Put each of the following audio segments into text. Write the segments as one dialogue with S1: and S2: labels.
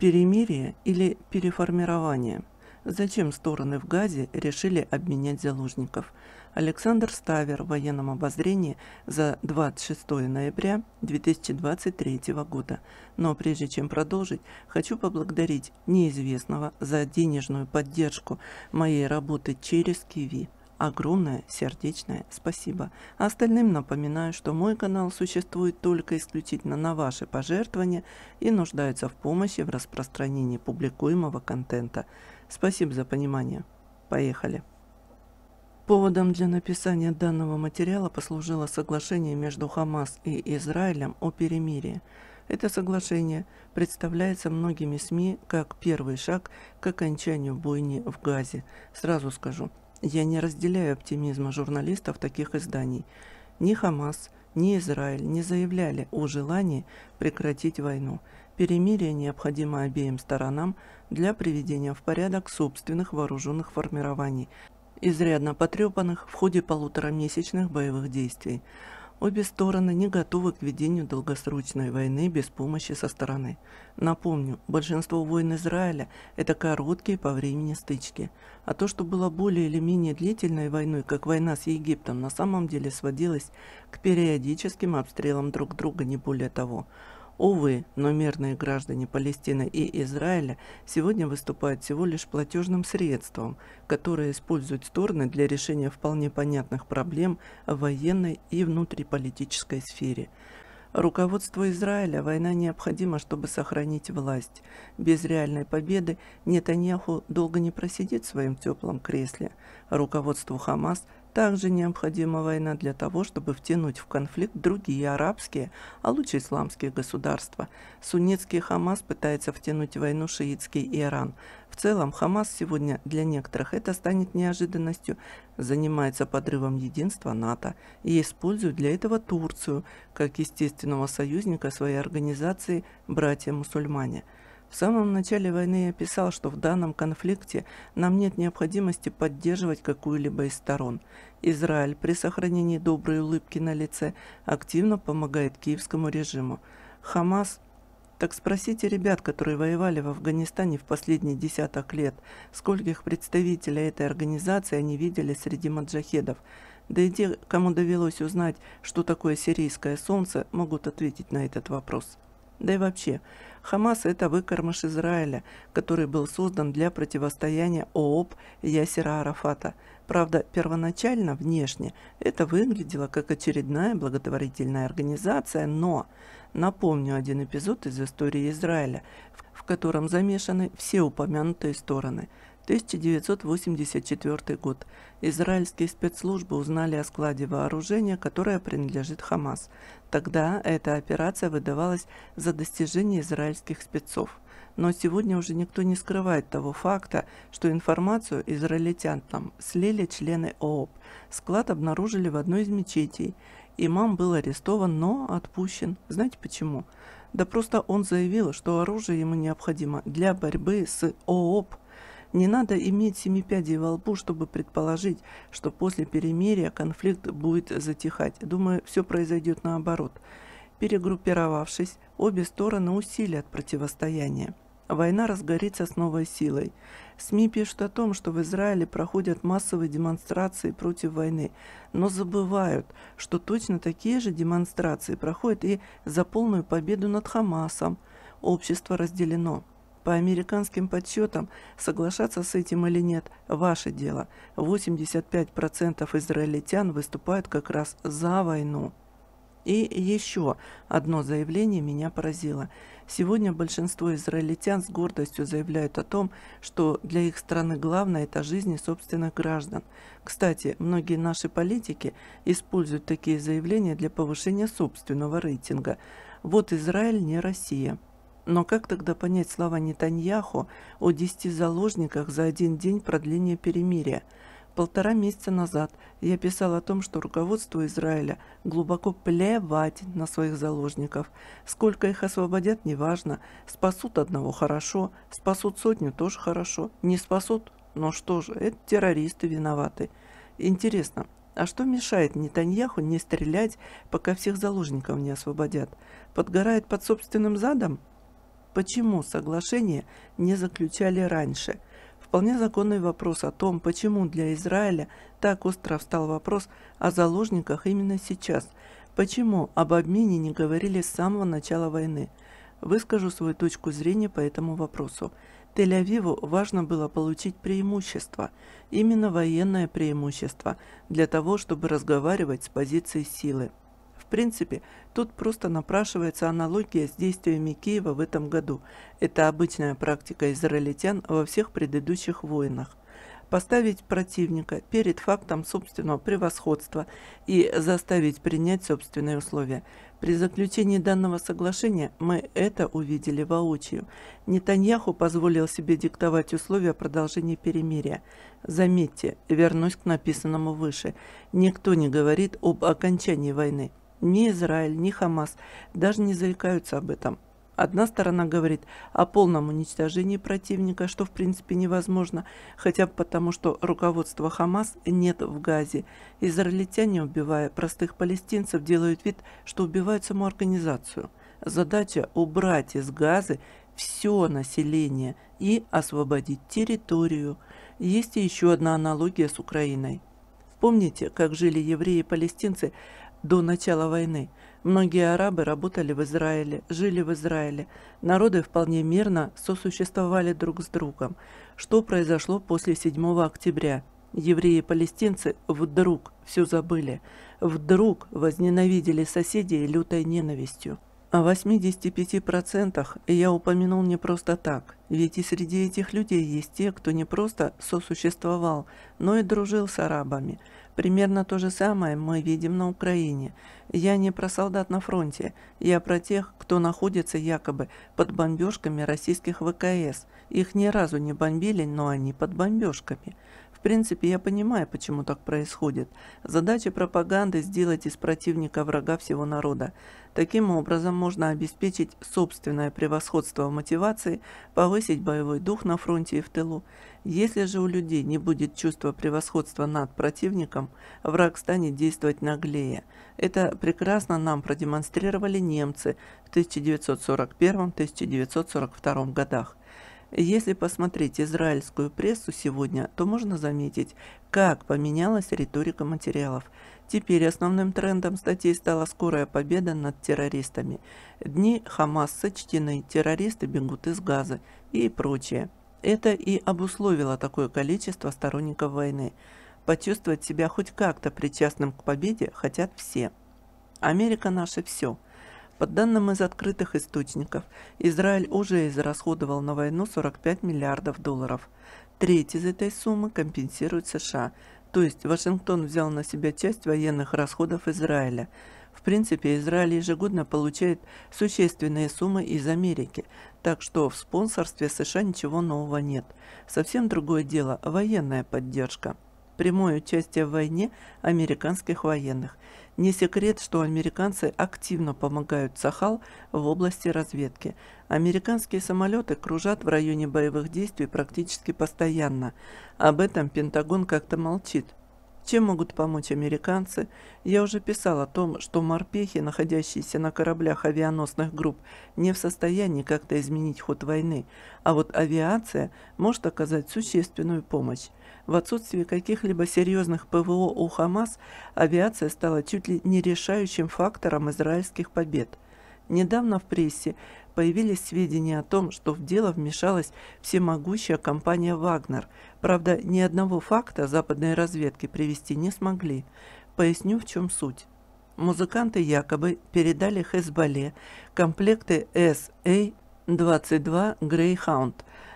S1: Перемирие или переформирование. Зачем стороны в Газе решили обменять заложников? Александр Ставер в военном обозрении за 26 ноября 2023 года. Но прежде чем продолжить, хочу поблагодарить неизвестного за денежную поддержку моей работы через Киви. Огромное сердечное спасибо. А остальным напоминаю, что мой канал существует только исключительно на ваши пожертвования и нуждается в помощи в распространении публикуемого контента. Спасибо за понимание. Поехали. Поводом для написания данного материала послужило соглашение между Хамас и Израилем о перемирии. Это соглашение представляется многими СМИ как первый шаг к окончанию бойни в Газе. Сразу скажу, я не разделяю оптимизма журналистов таких изданий. Ни Хамас, ни Израиль не заявляли о желании прекратить войну. Перемирие необходимо обеим сторонам для приведения в порядок собственных вооруженных формирований, изрядно потрепанных в ходе полуторамесячных боевых действий. Обе стороны не готовы к ведению долгосрочной войны без помощи со стороны. Напомню, большинство войн Израиля – это короткие по времени стычки. А то, что было более или менее длительной войной, как война с Египтом, на самом деле сводилось к периодическим обстрелам друг друга, не более того – Увы, но мирные граждане Палестины и Израиля сегодня выступают всего лишь платежным средством, которое используют стороны для решения вполне понятных проблем в военной и внутриполитической сфере. Руководству Израиля война необходима, чтобы сохранить власть. Без реальной победы Нетаньяху долго не просидит в своем теплом кресле. Руководству Хамас – также необходима война для того, чтобы втянуть в конфликт другие арабские, а лучше исламские государства. Суннитский Хамас пытается втянуть в войну шиитский Иран. В целом, Хамас сегодня для некоторых это станет неожиданностью, занимается подрывом единства НАТО и использует для этого Турцию как естественного союзника своей организации «Братья-мусульмане». В самом начале войны я писал, что в данном конфликте нам нет необходимости поддерживать какую-либо из сторон. Израиль при сохранении доброй улыбки на лице активно помогает киевскому режиму. Хамас так спросите ребят, которые воевали в Афганистане в последние десяток лет, скольких представителей этой организации они видели среди маджахедов. Да и те, кому довелось узнать, что такое сирийское солнце, могут ответить на этот вопрос. Да и вообще, Хамас – это выкормыш Израиля, который был создан для противостояния ООП Ясера Арафата. Правда, первоначально, внешне, это выглядело как очередная благотворительная организация, но напомню один эпизод из истории Израиля, в котором замешаны все упомянутые стороны – 1984 год. Израильские спецслужбы узнали о складе вооружения, которое принадлежит Хамас. Тогда эта операция выдавалась за достижение израильских спецов. Но сегодня уже никто не скрывает того факта, что информацию израильтянам слили члены ООП. Склад обнаружили в одной из мечетей. Имам был арестован, но отпущен. Знаете почему? Да просто он заявил, что оружие ему необходимо для борьбы с ООП – не надо иметь семи пядей во лбу, чтобы предположить, что после перемирия конфликт будет затихать. Думаю, все произойдет наоборот. Перегруппировавшись, обе стороны усилят противостояние. Война разгорится с новой силой. СМИ пишут о том, что в Израиле проходят массовые демонстрации против войны, но забывают, что точно такие же демонстрации проходят и за полную победу над Хамасом. Общество разделено. По американским подсчетам, соглашаться с этим или нет – ваше дело. 85% израильтян выступают как раз за войну. И еще одно заявление меня поразило. Сегодня большинство израильтян с гордостью заявляют о том, что для их страны главное – это жизни собственных граждан. Кстати, многие наши политики используют такие заявления для повышения собственного рейтинга. Вот Израиль не Россия. Но как тогда понять слова Нетаньяху о десяти заложниках за один день продления перемирия? Полтора месяца назад я писал о том, что руководство Израиля глубоко плевать на своих заложников. Сколько их освободят, неважно. Спасут одного – хорошо, спасут сотню – тоже хорошо. Не спасут – но что же, это террористы виноваты. Интересно, а что мешает Нетаньяху не стрелять, пока всех заложников не освободят? Подгорает под собственным задом? почему соглашение не заключали раньше. Вполне законный вопрос о том, почему для Израиля так остро встал вопрос о заложниках именно сейчас, почему об обмене не говорили с самого начала войны. Выскажу свою точку зрения по этому вопросу. Тель-Авиву важно было получить преимущество, именно военное преимущество, для того, чтобы разговаривать с позиции силы принципе, тут просто напрашивается аналогия с действиями Киева в этом году. Это обычная практика израильтян во всех предыдущих войнах поставить противника перед фактом собственного превосходства и заставить принять собственные условия. При заключении данного соглашения мы это увидели воочию. Нетаньяху позволил себе диктовать условия продолжения перемирия. Заметьте, вернусь к написанному выше, никто не говорит об окончании войны. Ни Израиль, ни Хамас даже не заикаются об этом. Одна сторона говорит о полном уничтожении противника, что в принципе невозможно, хотя бы потому, что руководства Хамас нет в Газе. Израильтяне, убивая простых палестинцев, делают вид, что убивают саму организацию. Задача – убрать из Газы все население и освободить территорию. Есть еще одна аналогия с Украиной. Помните, как жили евреи и палестинцы до начала войны многие арабы работали в Израиле, жили в Израиле, народы вполне мирно сосуществовали друг с другом. Что произошло после 7 октября? Евреи и палестинцы вдруг все забыли, вдруг возненавидели соседей лютой ненавистью. О 85% я упомянул не просто так, ведь и среди этих людей есть те, кто не просто сосуществовал, но и дружил с арабами. Примерно то же самое мы видим на Украине. Я не про солдат на фронте, я про тех, кто находится якобы под бомбежками российских ВКС. Их ни разу не бомбили, но они под бомбежками. В принципе, я понимаю, почему так происходит. Задача пропаганды – сделать из противника врага всего народа. Таким образом, можно обеспечить собственное превосходство в мотивации, повысить боевой дух на фронте и в тылу. Если же у людей не будет чувства превосходства над противником, враг станет действовать наглее. Это прекрасно нам продемонстрировали немцы в 1941-1942 годах. Если посмотреть израильскую прессу сегодня, то можно заметить, как поменялась риторика материалов. Теперь основным трендом статей стала скорая победа над террористами. Дни Хамас сочтены, террористы бегут из Газы и прочее. Это и обусловило такое количество сторонников войны. Почувствовать себя хоть как-то причастным к победе хотят все. Америка наша все. По данным из открытых источников, Израиль уже израсходовал на войну 45 миллиардов долларов. Треть из этой суммы компенсирует США, то есть Вашингтон взял на себя часть военных расходов Израиля – в принципе, Израиль ежегодно получает существенные суммы из Америки, так что в спонсорстве США ничего нового нет. Совсем другое дело – военная поддержка. Прямое участие в войне американских военных. Не секрет, что американцы активно помогают Сахал в области разведки. Американские самолеты кружат в районе боевых действий практически постоянно. Об этом Пентагон как-то молчит. Чем могут помочь американцы? Я уже писал о том, что морпехи, находящиеся на кораблях авианосных групп, не в состоянии как-то изменить ход войны, а вот авиация может оказать существенную помощь. В отсутствии каких-либо серьезных ПВО у Хамас, авиация стала чуть ли не решающим фактором израильских побед. Недавно в прессе появились сведения о том, что в дело вмешалась всемогущая компания «Вагнер». Правда, ни одного факта западной разведки привести не смогли. Поясню, в чем суть. Музыканты якобы передали Хезболе комплекты SA-22 Greyhound,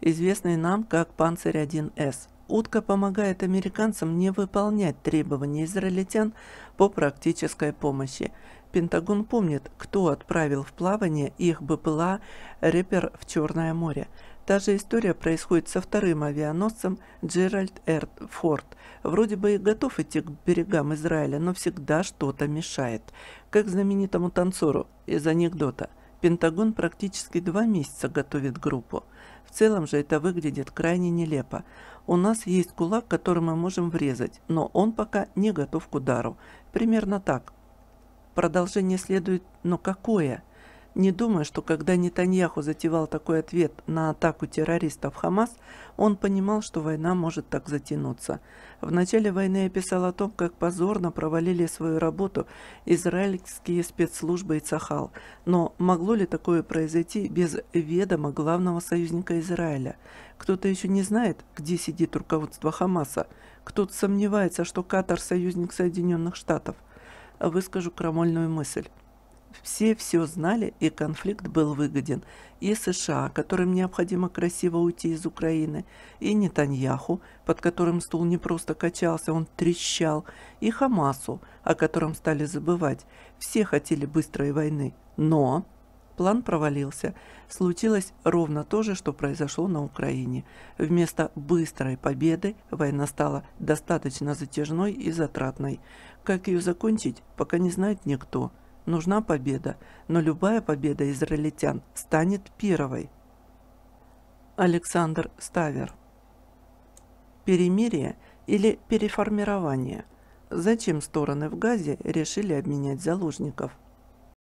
S1: известный нам как «Панцирь-1С». Утка помогает американцам не выполнять требования израильтян по практической помощи – Пентагон помнит, кто отправил в плавание их БПЛА «Репер в Черное море». Та же история происходит со вторым авианосцем Джеральд Р. Форд. Вроде бы и готов идти к берегам Израиля, но всегда что-то мешает. Как знаменитому танцору из анекдота. Пентагон практически два месяца готовит группу. В целом же это выглядит крайне нелепо. У нас есть кулак, который мы можем врезать, но он пока не готов к удару. Примерно так. Продолжение следует, но какое? Не думаю, что когда Нетаньяху затевал такой ответ на атаку террористов Хамас, он понимал, что война может так затянуться. В начале войны я писал о том, как позорно провалили свою работу израильские спецслужбы и Цахал. Но могло ли такое произойти без ведома главного союзника Израиля? Кто-то еще не знает, где сидит руководство Хамаса. Кто-то сомневается, что Катар – союзник Соединенных Штатов – выскажу крамольную мысль. Все все знали, и конфликт был выгоден. И США, которым необходимо красиво уйти из Украины, и Нетаньяху, под которым стул не просто качался, он трещал, и Хамасу, о котором стали забывать. Все хотели быстрой войны, но План провалился. Случилось ровно то же, что произошло на Украине. Вместо быстрой победы война стала достаточно затяжной и затратной. Как ее закончить, пока не знает никто. Нужна победа, но любая победа израильтян станет первой. Александр Ставер Перемирие или переформирование? Зачем стороны в Газе решили обменять заложников?